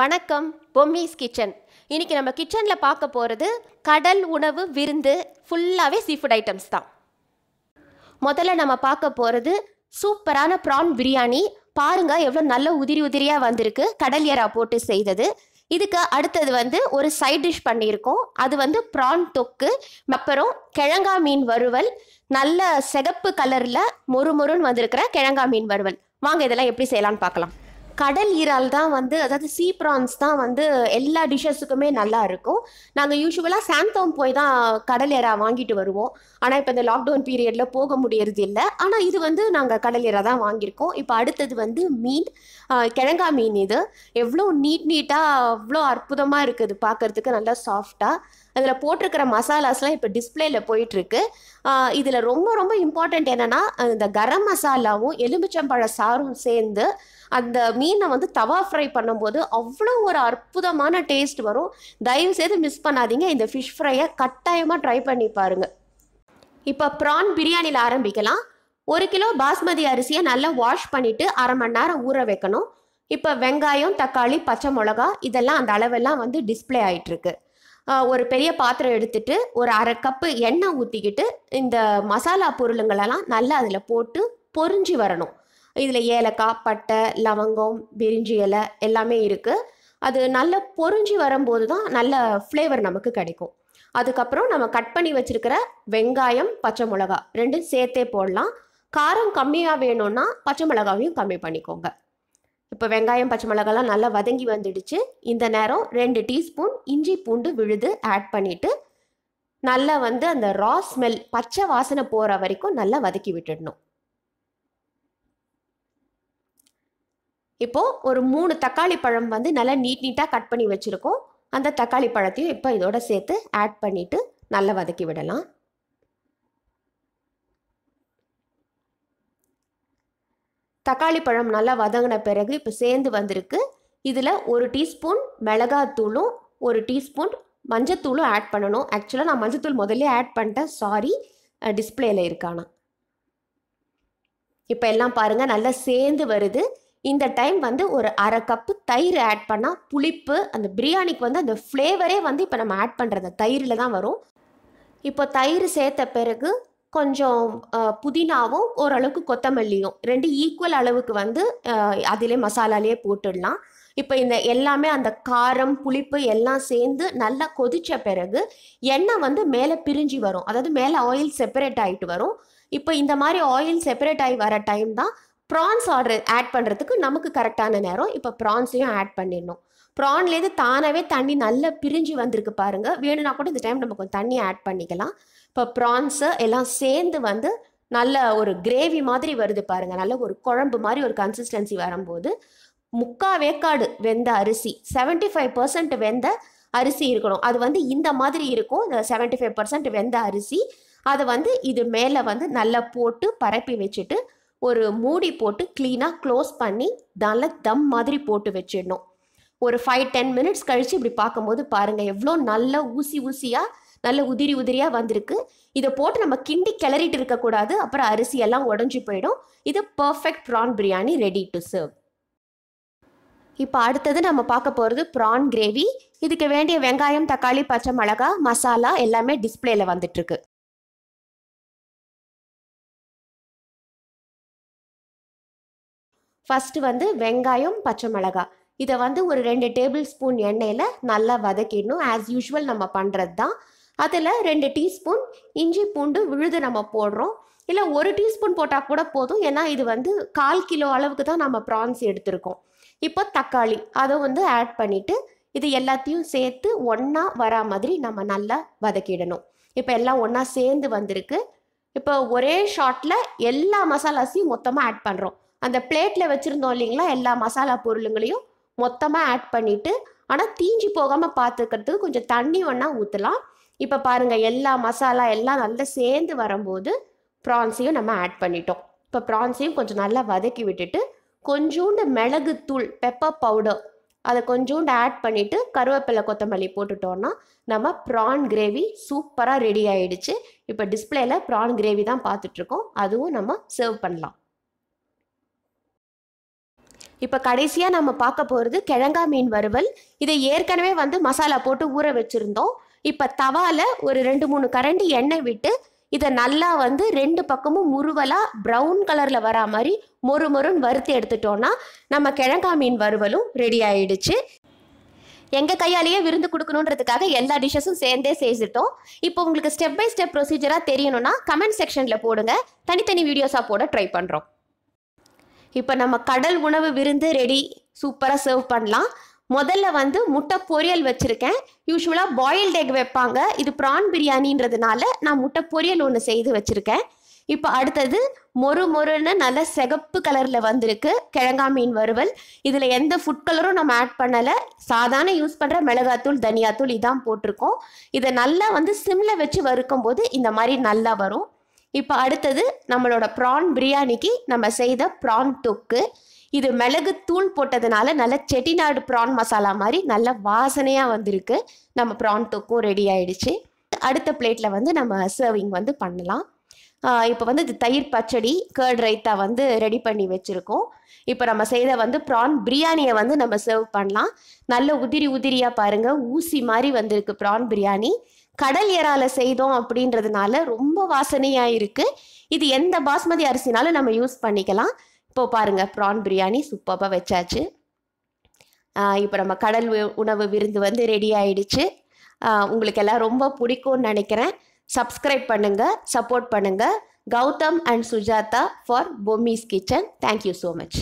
வணக்கம் பொம்மிஸ் கிச்சன் இன்றைக்கி நம்ம கிச்சனில் பார்க்க போகிறது கடல் உணவு விருந்து ஃபுல்லாகவே சீ ஃபுட் ஐட்டம்ஸ் தான் முதல்ல நம்ம பார்க்க போகிறது சூப்பரான ப்ரான் பிரியாணி பாருங்கள் எவ்வளோ நல்ல உதிரி உதிரியாக வந்திருக்கு கடல் ஏறா போட்டு செய்தது இதுக்கு அடுத்தது வந்து ஒரு சைட் டிஷ் பண்ணியிருக்கோம் அது வந்து ப்ரான் தொக்கு அப்புறம் கிழங்கா மீன் வறுவல் நல்ல சிகப்பு கலரில் மொறு மொறுன்னு வந்திருக்கிற கிழங்கா மீன் வறுவல் வாங்க இதெல்லாம் எப்படி செய்யலான்னு பார்க்கலாம் கடல் ஈரால் தான் வந்து அதாவது சீ ப்ரான்ஸ் தான் வந்து எல்லா டிஷ்ஷஸுக்குமே நல்லா இருக்கும் நாங்கள் யூஸ்வலாக சாந்தோம் போய் தான் கடல் ஏரா வாங்கிட்டு வருவோம் ஆனால் இப்போ இந்த லாக்டவுன் பீரியடில் போக முடியறது இல்லை ஆனால் இது வந்து நாங்கள் கடல் ஏரா தான் வாங்கியிருக்கோம் இப்போ அடுத்தது வந்து மீன் கிழங்கா மீன் இது எவ்வளோ நீட் நீட்டாக அவ்வளோ அற்புதமாக இருக்குது பார்க்குறதுக்கு நல்லா சாஃப்டாக அதில் போட்டிருக்கிற மசாலாஸ்லாம் இப்போ டிஸ்பிளேல போயிட்டுருக்கு இதில் ரொம்ப ரொம்ப இம்பார்ட்டண்ட் என்னென்னா இந்த கரம் மசாலாவும் எலுமிச்சம்பழ சாரும் சேர்ந்து அந்த மீனை வந்து தவா ஃப்ரை பண்ணும்போது அவ்வளோ ஒரு அற்புதமான டேஸ்ட் வரும் தயவு செய்து மிஸ் பண்ணாதீங்க இந்த ஃபிஷ் ஃப்ரையை கட்டாயமாக ட்ரை பண்ணி பாருங்கள் இப்போ ப்ரான் பிரியாணியில் ஆரம்பிக்கலாம் ஒரு கிலோ பாஸ்மதி அரிசியை நல்லா வாஷ் பண்ணிவிட்டு அரை மணி நேரம் ஊற வைக்கணும் இப்போ வெங்காயம் தக்காளி பச்சை மிளகா இதெல்லாம் அந்த அளவெல்லாம் வந்து டிஸ்பிளே ஆகிட்டுருக்கு ஒரு பெரிய பாத்திரம் எடுத்துட்டு ஒரு அரை கப்பு எண்ணெய் ஊற்றிக்கிட்டு இந்த மசாலா பொருளுங்களெல்லாம் நல்லா அதில் போட்டு பொறிஞ்சி வரணும் இதில் ஏலக்காய் பட்டை லவங்கம் பிரிஞ்சி இலை எல்லாமே இருக்குது அது நல்லா பொறிஞ்சி வரும்போது தான் நல்ல ஃப்ளேவர் நமக்கு கிடைக்கும் அதுக்கப்புறம் நம்ம கட் பண்ணி வச்சுருக்கிற வெங்காயம் பச்சை மிளகா ரெண்டும் சேர்த்தே போடலாம் காரம் கம்மியாக வேணும்னா பச்சை மிளகாவையும் கம்மி பண்ணிக்கோங்க இப்போ வெங்காயம் பச்சை மிளகாலாம் நல்லா வதங்கி வந்துடுச்சு இந்த நேரம் ரெண்டு டீஸ்பூன் இஞ்சி பூண்டு விழுது ஆட் பண்ணிவிட்டு நல்லா வந்து அந்த ரா ஸ்மெல் பச்சை வாசனை போகிற வரைக்கும் நல்லா வதக்கி விட்டுடணும் இப்போது ஒரு மூணு தக்காளி பழம் வந்து நல்லா நீட் நீட்டாக கட் பண்ணி வச்சுருக்கோம் அந்த தக்காளி பழத்தையும் இப்போ இதோட சேர்த்து ஆட் பண்ணிவிட்டு நல்லா வதக்கி விடலாம் தக்காளி பழம் நல்லா வதங்கின பிறகு இப்போ சேர்ந்து வந்திருக்கு இதில் ஒரு டீஸ்பூன் மிளகாத்தூளும் ஒரு டீஸ்பூன் மஞ்சத்தூளும் ஆட் பண்ணணும் ஆக்சுவலாக நான் மஞ்சத்தூள் முதல்ல ஆட் பண்ணிட்டேன் சாரி டிஸ்பிளேயில் இருக்கானா இப்போ எல்லாம் பாருங்கள் நல்லா சேர்ந்து வருது இந்த டைம் வந்து ஒரு அரை கப்பு தயிர் ஆட் பண்ணால் புளிப்பு அந்த பிரியாணிக்கு வந்து அந்த ஃப்ளேவரே வந்து இப்போ நம்ம ஆட் பண்ணுறது தயிரில் தான் வரும் இப்போ தயிர் சேர்த்த பிறகு கொஞ்சம் புதினாவும் ஓரளவுக்கு கொத்தமல்லியும் ரெண்டு ஈக்குவல் அளவுக்கு வந்து அதிலே மசாலாலேயே போட்டுடலாம் இப்போ இந்த எல்லாமே அந்த காரம் புளிப்பு எல்லாம் சேர்ந்து நல்லா கொதித்த பிறகு எண்ணெய் வந்து மேலே பிரிஞ்சு வரும் அதாவது மேலே ஆயில் செப்பரேட் ஆகிட்டு வரும் இப்போ இந்த மாதிரி ஆயில் செப்பரேட் ஆகி வர டைம் தான் ப்ரான்ஸ் ஆர்டர் ஆட் பண்ணுறதுக்கு நமக்கு கரெக்டான நேரம் இப்போ ப்ரான்ஸையும் ஆட் பண்ணிடணும் ப்ரான்லேருந்து தானாகவே தண்ணி நல்லா பிரிஞ்சு வந்திருக்கு பாருங்கள் வேணும்னா கூட இந்த டைம் நம்ம கொஞ்சம் தண்ணி ஆட் பண்ணிக்கலாம் இப்போ ப்ரான்ஸு எல்லாம் சேர்ந்து வந்து நல்ல ஒரு கிரேவி மாதிரி வருது பாருங்கள் நல்ல ஒரு குழம்பு மாதிரி ஒரு கன்சிஸ்டன்சி வரும்போது முக்கால் வேக்காடு வெந்த அரிசி செவன்ட்டி ஃபைவ் பர்சன்ட் வெந்த அரிசி இருக்கணும் அது வந்து இந்த மாதிரி இருக்கும் இந்த செவன்ட்டி ஃபைவ் பர்சன்ட் வெந்த அரிசி அதை வந்து இது மேலே வந்து நல்லா போட்டு பரப்பி வச்சுட்டு ஒரு மூடி போட்டு க்ளீனாக க்ளோஸ் பண்ணி நல்லா தம் மாதிரி போட்டு வச்சிடணும் ஒரு ஃபைவ் டென் மினிட்ஸ் கழித்து இப்படி பார்க்கும்போது பாருங்கள் எவ்வளோ நல்ல ஊசி ஊசியாக நல்ல உதிரி உதிரியாக வந்திருக்கு இதை போட்டு நம்ம கிண்டி கிளறிட்டு இருக்கக்கூடாது அப்புறம் அரிசி எல்லாம் உடஞ்சி போயிடும் இது perfect prawn biryani ready to serve இப்போ அடுத்தது நம்ம பார்க்க போகிறது ப்ரான் கிரேவி இதுக்கு வேண்டிய வெங்காயம் தக்காளி பச்சை மிளகா மசாலா எல்லாமே டிஸ்பிளேல வந்துட்டுருக்கு ஃபஸ்ட்டு வந்து வெங்காயம் பச்சை மிளகாய் இதை வந்து ஒரு ரெண்டு டேபிள் ஸ்பூன் எண்ணெயில் நல்லா வதக்கிடணும் ஆஸ் யூஷுவல் நம்ம பண்ணுறது தான் அதில் ரெண்டு டீஸ்பூன் இஞ்சி பூண்டு விழுது நம்ம போடுறோம் இல்லை ஒரு டீஸ்பூன் போட்டால் கூட போதும் ஏன்னா இது வந்து கால் கிலோ அளவுக்கு தான் நம்ம ப்ரான்ஸ் எடுத்திருக்கோம் இப்போ தக்காளி அதை வந்து ஆட் பண்ணிவிட்டு இது எல்லாத்தையும் சேர்த்து ஒன்றா வரா மாதிரி நம்ம நல்லா வதக்கிடணும் இப்போ எல்லாம் ஒன்றா சேர்ந்து வந்திருக்கு இப்போ ஒரே ஷாட்டில் எல்லா மசாலாஸையும் மொத்தமாக ஆட் பண்ணுறோம் அந்த பிளேட்டில் வச்சுருந்தோம் இல்லைங்களா எல்லா மசாலா பொருளுங்களையும் மொத்தமாக ஆட் பண்ணிவிட்டு ஆனால் தீஞ்சி போகாமல் பார்த்துக்கிறதுக்கு கொஞ்சம் தண்ணி வேணால் ஊற்றலாம் இப்போ பாருங்கள் எல்லா மசாலா எல்லாம் நல்லா சேர்ந்து வரும்போது ப்ரான்ஸையும் நம்ம ஆட் பண்ணிட்டோம் இப்போ ப்ரான்ஸையும் கொஞ்சம் நல்லா வதக்கி விட்டுட்டு கொஞ்சோண்டு மிளகு தூள் பெப்பர் பவுடர் அதை கொஞ்சோண்டு ஆட் பண்ணிவிட்டு கருவேப்பிலை கொத்தமல்லி போட்டுட்டோன்னா நம்ம ப்ரான் கிரேவி சூப்பராக ரெடி ஆகிடுச்சு இப்போ டிஸ்பிளேயில் ப்ரான் கிரேவி தான் பார்த்துட்ருக்கோம் அதுவும் நம்ம சர்வ் பண்ணலாம் இப்போ கடைசியாக நம்ம பார்க்க போகிறது கிழங்கா மீன் வறுவல் இதை ஏற்கனவே வந்து மசாலா போட்டு ஊற வச்சுருந்தோம் இப்போ தவாவில் ஒரு ரெண்டு மூணு கரண்டி எண்ணெய் விட்டு இதை நல்லா வந்து ரெண்டு பக்கமும் முருவலாக ப்ரௌன் கலரில் வரா மாதிரி மொறு மொறுன்னு வறுத்து எடுத்துட்டோன்னா நம்ம கிழங்கா மீன் வறுவலும் ரெடி ஆயிடுச்சு எங்கள் கையாலேயே விருந்து கொடுக்கணுன்றதுக்காக எல்லா டிஷ்ஷஸும் சேர்ந்தே செய்துட்டோம் இப்போ உங்களுக்கு ஸ்டெப் பை ஸ்டெப் ப்ரொசீஜராக தெரியணும்னா கமெண்ட் செக்ஷனில் போடுங்க தனித்தனி வீடியோஸாக போட ட்ரை பண்ணுறோம் இப்போ நம்ம கடல் உணவு விருந்து ரெடி சூப்பராக சர்வ் பண்ணலாம் முதல்ல வந்து முட்டை பொரியல் வச்சுருக்கேன் யூஸ்வலாக பாயில்டு எக் வைப்பாங்க இது ப்ரான் பிரியாணின்றதுனால நான் முட்டை பொரியல் ஒன்று செய்து வச்சுருக்கேன் இப்போ அடுத்தது மொறு மொறுன்னு நல்ல சிகப்பு கலரில் வந்திருக்கு கிழங்கா மீன் வறுவல் இதில் எந்த ஃபுட் கலரும் நம்ம ஆட் பண்ணலை சாதாரண யூஸ் பண்ணுற மிளகாத்தூள் தனியாத்தூள் இதான் போட்டிருக்கோம் இதை நல்லா வந்து சிம்மில் வச்சு வறுக்கும் போது இந்த மாதிரி நல்லா வரும் இப்போ அடுத்தது நம்மளோட ப்ரான் பிரியாணிக்கு நம்ம செய்த ப்ரான் தொக்கு இது மிளகு தூள் போட்டதுனால நல்ல செட்டிநாடு ப்ரான் மசாலா மாதிரி நல்ல வாசனையாக வந்திருக்கு நம்ம ப்ரான் தொக்கும் ரெடி ஆயிடுச்சு அடுத்த பிளேட்டில் வந்து நம்ம சர்விங் வந்து பண்ணலாம் இப்போ வந்து இது தயிர் பச்சடி கேர்ட் ரைத்தா வந்து ரெடி பண்ணி வச்சுருக்கோம் இப்போ நம்ம செய்த வந்து ப்ரான் பிரியாணியை வந்து நம்ம சர்வ் பண்ணலாம் நல்ல உதிரி உதிரியாக பாருங்கள் ஊசி மாதிரி வந்திருக்கு ப்ரான் பிரியாணி கடல் இறால செய்தோம் அப்படின்றதுனால ரொம்ப வாசனையா இருக்கு இது எந்த பாஸ்மதி அரிசினாலும் நம்ம யூஸ் பண்ணிக்கலாம் இப்போ பாருங்க ப்ரான் பிரியாணி சூப்பராக வச்சாச்சு இப்போ நம்ம கடல் உணவு விருந்து வந்து ரெடி ஆயிடுச்சு உங்களுக்கு எல்லாம் ரொம்ப பிடிக்கும்னு நினைக்கிறேன் சப்ஸ்கிரைப் பண்ணுங்க சப்போர்ட் பண்ணுங்க Gautam and Sujatha for Bommi's kitchen thank you so much